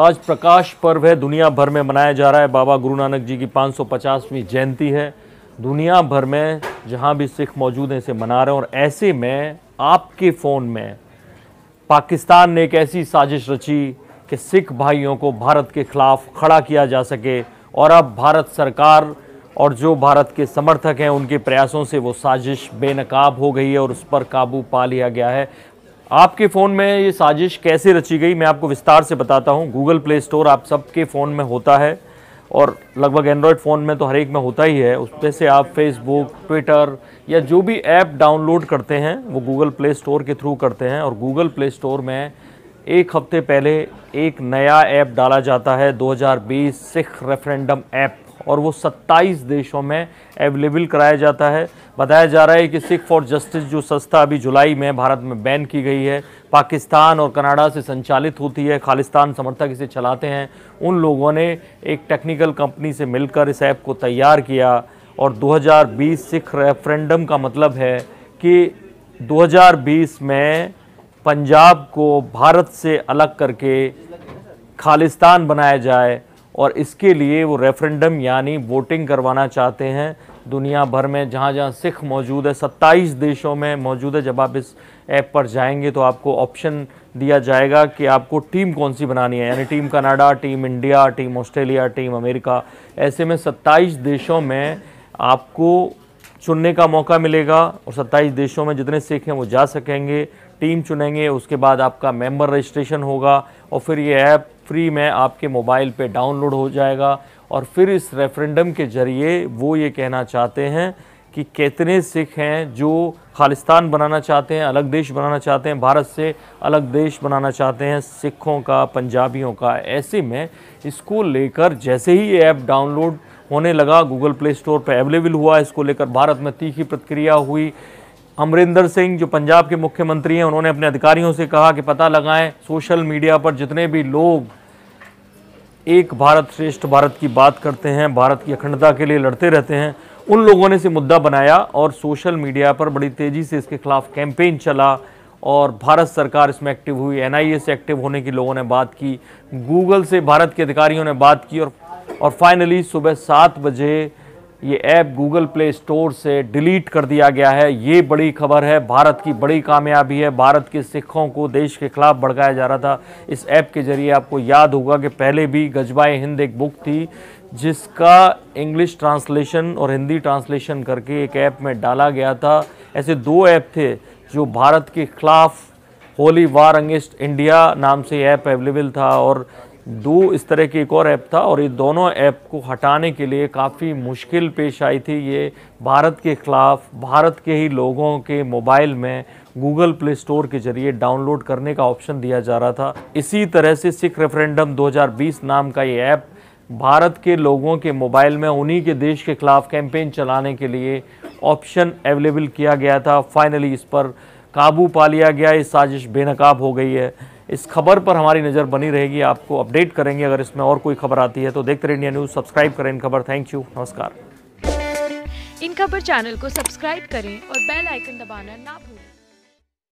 आज प्रकाश पर्व है दुनिया भर में मनाया जा रहा है बाबा गुरु नानक जी की 550वीं जयंती है दुनिया भर में जहाँ भी सिख मौजूद हैं इसे मना रहे हैं और ऐसे में आपके फ़ोन में पाकिस्तान ने एक ऐसी साजिश रची कि सिख भाइयों को भारत के ख़िलाफ़ खड़ा किया जा सके और अब भारत सरकार और जो भारत के समर्थक हैं उनके प्रयासों से वो साजिश बेनकाब हो गई है और उस पर काबू पा लिया गया है आपके फ़ोन में ये साजिश कैसे रची गई मैं आपको विस्तार से बताता हूँ गूगल प्ले स्टोर आप सबके फ़ोन में होता है और लगभग एंड्रॉयड फ़ोन में तो हर एक में होता ही है उसमें से आप फेसबुक ट्विटर या जो भी ऐप डाउनलोड करते हैं वो गूगल प्ले स्टोर के थ्रू करते हैं और गूगल प्ले स्टोर में एक हफ्ते पहले एक नया ऐप डाला जाता है 2020 सिख रेफरेंडम ऐप और वो 27 देशों में अवेलेबल कराया जाता है बताया जा रहा है कि सिख फॉर जस्टिस जो संस्था अभी जुलाई में भारत में बैन की गई है पाकिस्तान और कनाडा से संचालित होती है खालिस्तान समर्थक इसे चलाते हैं उन लोगों ने एक टेक्निकल कंपनी से मिलकर इस ऐप को तैयार किया और 2020 सिख रेफरेंडम का मतलब है कि 2020 में पंजाब को भारत से अलग करके खालिस्तान बनाया जाए और इसके लिए वो रेफरेंडम यानी वोटिंग करवाना चाहते हैं दुनिया भर में जहाँ जहाँ सिख मौजूद है सत्ताईस देशों में मौजूद है जब आप इस ऐप पर जाएंगे तो आपको ऑप्शन दिया जाएगा कि आपको टीम कौन सी बनानी है यानी team Canada team India team Australia team America ऐसे में सत्ताईस देशों में आपको चुनने का मौका मिलेगा और सत्ताईस देशों में जितने सिख हैं वो जा सकेंगे टीम चुनेंगे उसके बाद आपका मेंबर रजिस्ट्रेशन होगा और फिर ये ऐप फ्री में आपके मोबाइल पे डाउनलोड हो जाएगा और फिर इस रेफरेंडम के ज़रिए वो ये कहना चाहते हैं कि कितने सिख हैं जो खालिस्तान बनाना चाहते हैं अलग देश बनाना चाहते हैं भारत से अलग देश बनाना चाहते हैं सिखों का पंजाबियों का ऐसे में इसको लेकर जैसे ही ये ऐप डाउनलोड होने लगा गूगल प्ले स्टोर पर अवेलेबल हुआ इसको लेकर भारत में तीखी प्रतिक्रिया हुई अमरिंदर सिंह जो पंजाब के मुख्यमंत्री हैं उन्होंने अपने अधिकारियों से कहा कि पता लगाएं सोशल मीडिया पर जितने भी लोग एक भारत श्रेष्ठ भारत की बात करते हैं भारत की अखंडता के लिए लड़ते रहते हैं उन लोगों ने इसे मुद्दा बनाया और सोशल मीडिया पर बड़ी तेज़ी से इसके खिलाफ कैंपेन चला और भारत सरकार इसमें एक्टिव हुई एन से एक्टिव होने की लोगों ने बात की गूगल से भारत के अधिकारियों ने बात की और और फाइनली सुबह सात बजे ये ऐप गूगल प्ले स्टोर से डिलीट कर दिया गया है ये बड़ी खबर है भारत की बड़ी कामयाबी है भारत के सिखों को देश के खिलाफ भड़काया जा रहा था इस ऐप के जरिए आपको याद होगा कि पहले भी गजबाए हिंद एक बुक थी जिसका इंग्लिश ट्रांसलेशन और हिंदी ट्रांसलेशन करके एक ऐप में डाला गया था ऐसे दो ऐप थे जो भारत के खिलाफ होली वार अंगेस्ट इंडिया नाम से ऐप अवेलेबल था और दो इस तरह के एक और ऐप था और ये दोनों ऐप को हटाने के लिए काफ़ी मुश्किल पेश आई थी ये भारत के ख़िलाफ़ भारत के ही लोगों के मोबाइल में गूगल प्ले स्टोर के जरिए डाउनलोड करने का ऑप्शन दिया जा रहा था इसी तरह से सिख रेफरेंडम 2020 नाम का ये ऐप भारत के लोगों के मोबाइल में उन्हीं के देश के ख़िलाफ़ कैंपेन चलाने के लिए ऑप्शन अवेलेबल किया गया था फाइनली इस पर काबू पा लिया गया ये साजिश बेनकाब हो गई है इस खबर पर हमारी नज़र बनी रहेगी आपको अपडेट करेंगे अगर इसमें और कोई खबर आती है तो देखते रहे इंडिया न्यूज़ सब्सक्राइब करें इन खबर थैंक यू नमस्कार इन खबर चैनल को सब्सक्राइब करें और बेल आइकन दबाना ना भूलें